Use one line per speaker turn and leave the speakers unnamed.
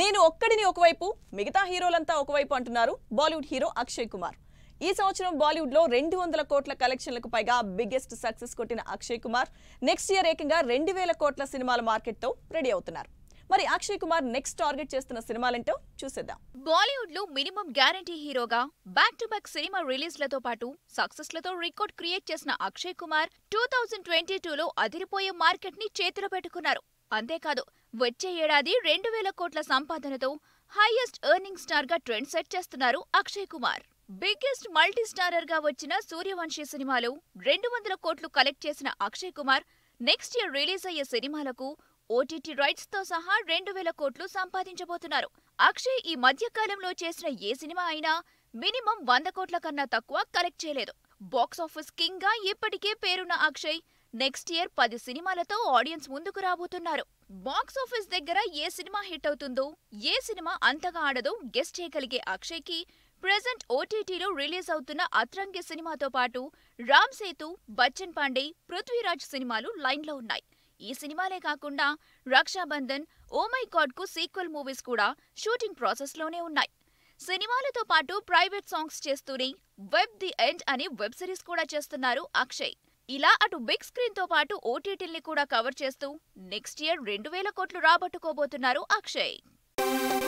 నేను ఒక్కడిని ఒకవైపు మిగతా హీరోలంతా ఒకవైపు అంటున్నారు బాలీవుడ్ హీరో అక్షయ్ కుమార్ ఈ సంవత్సరం బాలీవుడ్లో రెండు వందల కోట్ల కలెక్షన్లకు పైగా బిగ్గెస్ట్ సక్సెస్ కొట్టిన అక్షయ్ కుమార్ నెక్స్ట్ ఇయర్ ఏకంగా రెండు వేల కోట్ల సినిమాల మార్కెట్తో రెడీ అవుతున్నారు మరి అక్షయ్ కుమార్ నెక్స్ట్ టార్గెట్ చేస్తున్న సినిమాలంటో చూసేద్దాం
బాలీవుడ్ లో మినిమం గ్యారంటీ హీరోగా బ్యాక్ టు బ్యాక్ సినిమా రిలీజ్ లతో పాటు సక్సెస్ లతో రికార్డ్ క్రియేట్ చేసిన Akshay Kumar two thousand twenty టూలో అదిరిపోయే మార్కెట్ ని చేతిలో పెట్టుకున్నారు అంతేకాదు వచ్చే ఏడాది రెండు వేల కోట్ల సంపాదనతో హైయెస్ట్ ఎర్నింగ్ స్టార్ గా ట్రెండ్ సెట్ చేస్తున్నారు అక్షయ్ కుమార్ బిగ్గెస్ట్ మల్టీ గా వచ్చిన సూర్యవంశీ సినిమాలో రెండు వందల కోట్లు కలెక్ట్ చేసిన Akshay Kumar next year release అయ్యే సినిమాలకు ఓటీటీ రైట్స్తో సహా రెండు వేల కోట్లు సంపాదించబోతున్నారు అక్షయ్ ఈ మధ్యకాలంలో చేసిన ఏ సినిమా అయినా మినిమం వంద కోట్ల కన్నా తక్కువ కలెక్ట్ చేయలేదు బాక్సాఫీస్ గా ఇప్పటికే పేరున్న అక్షయ్ నెక్స్ట్ ఇయర్ పది సినిమాలతో ఆడియన్స్ ముందుకు రాబోతున్నారు బాక్సాఫీస్ దగ్గర ఏ సినిమా హిట్ అవుతుందో ఏ సినిమా అంతగా ఆడదో గెస్ట్ చేయగలిగే కి ప్రజెంట్ ఓటీటీలో రిలీజ్ అవుతున్న అత్రంగి సినిమాతో పాటు రామ్ సేతు బచ్చన్ పాండే పృథ్వీరాజ్ సినిమాలు లైన్లో ఉన్నాయి ఈ సినిమాలే కాకుండా రక్షాబంధన్ ఓమై కు సీక్వెల్ మూవీస్ కూడా షూటింగ్ ప్రాసెస్ లోనే ఉన్నాయి సినిమాలతో పాటు ప్రైవేట్ సాంగ్స్ చేస్తూనే వెబ్ ది ఎండ్ అనే వెబ్ సిరీస్ కూడా చేస్తున్నారు అక్షయ్ ఇలా అటు బిగ్ స్క్రీన్తో పాటు ఓటీటీల్ని కూడా కవర్ చేస్తూ నెక్స్ట్ ఇయర్ రెండు వేల కోట్లు రాబట్టుకోబోతున్నారు అక్షయ్